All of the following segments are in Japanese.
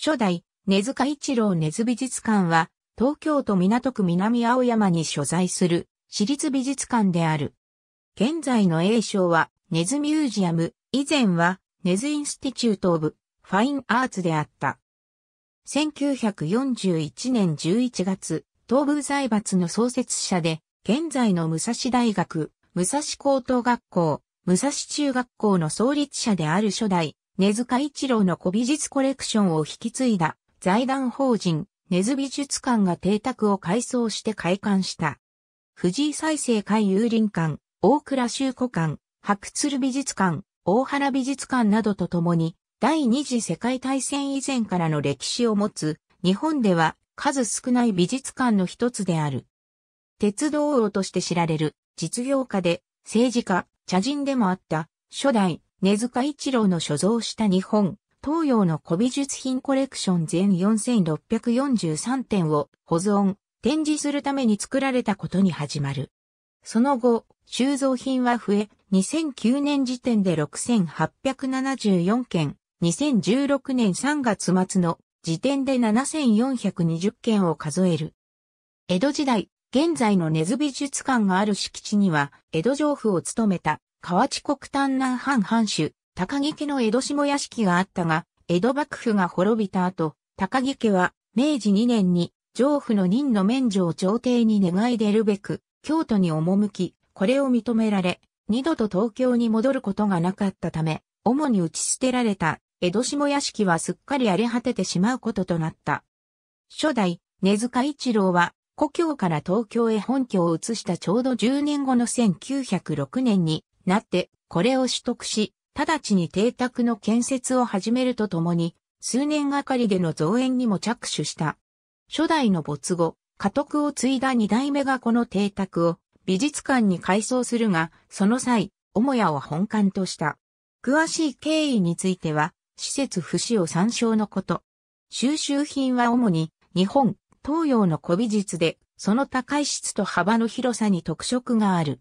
初代、根塚一郎根津美術館は、東京都港区南青山に所在する私立美術館である。現在の栄称は、根津ミュージアム、以前は、根津インスティチュート・オブ・ファイン・アーツであった。1941年11月、東部財閥の創設者で、現在の武蔵大学、武蔵高等学校、武蔵中学校の創立者である初代、根塚一郎の古美術コレクションを引き継いだ財団法人根津美術館が邸宅を改装して開館した。藤井再生会有林館、大倉修古館、白鶴美術館、大原美術館などとともに、第二次世界大戦以前からの歴史を持つ、日本では数少ない美術館の一つである。鉄道王として知られる、実業家で、政治家、茶人でもあった、初代、根塚一郎の所蔵した日本、東洋の古美術品コレクション全4643点を保存、展示するために作られたことに始まる。その後、収蔵品は増え、2009年時点で6874件、2016年3月末の時点で7420件を数える。江戸時代、現在の根津美術館がある敷地には、江戸城府を務めた河内国丹南藩藩主、高木家の江戸下屋敷があったが、江戸幕府が滅びた後、高木家は明治2年に上府の任の免除を朝廷に願い出るべく、京都に赴き、これを認められ、二度と東京に戻ることがなかったため、主に打ち捨てられた江戸下屋敷はすっかり荒れ果ててしまうこととなった。初代、根塚一郎は、故郷から東京へ本拠を移したちょうど10年後の1906年に、なって、これを取得し、直ちに邸宅の建設を始めるとともに、数年がかりでの造園にも着手した。初代の没後、家督を継いだ二代目がこの邸宅を美術館に改装するが、その際、母屋を本館とした。詳しい経緯については、施設不死を参照のこと。収集品は主に日本、東洋の古美術で、その高い質と幅の広さに特色がある。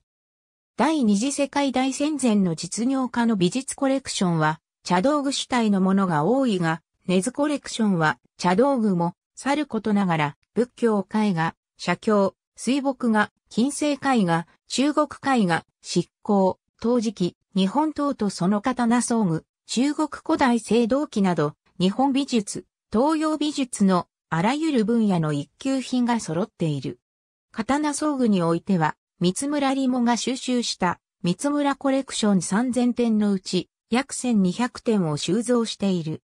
第二次世界大戦前の実業家の美術コレクションは、茶道具主体のものが多いが、根津コレクションは茶道具も、さることながら、仏教絵画、写経、水墨画、金星絵画、中国絵画、執行、陶磁器、日本刀とその刀装具、中国古代青銅器など、日本美術、東洋美術のあらゆる分野の一級品が揃っている。刀装具においては、三村リモが収集した三村コレクション3000点のうち約1200点を収蔵している。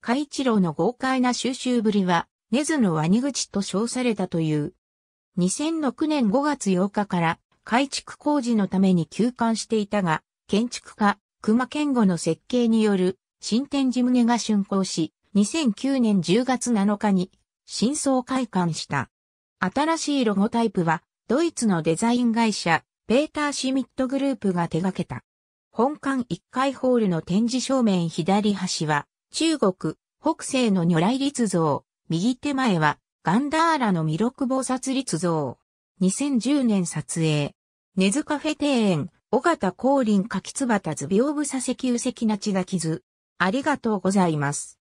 海一郎の豪快な収集ぶりは、根津のワニ口と称されたという。2006年5月8日から改築工事のために休館していたが、建築家、熊健吾の設計による新展示棟が竣工し、2009年10月7日に新装開館した。新しいロゴタイプはドイツのデザイン会社、ペーター・シミットグループが手掛けた。本館1階ホールの展示正面左端は、中国、北西の如来立像、右手前は、ガンダーラの弥勒菩薩立像。2010年撮影。根津カフェ庭園、尾形光林柿椿病図屏風佐石右石なちが傷。ありがとうございます。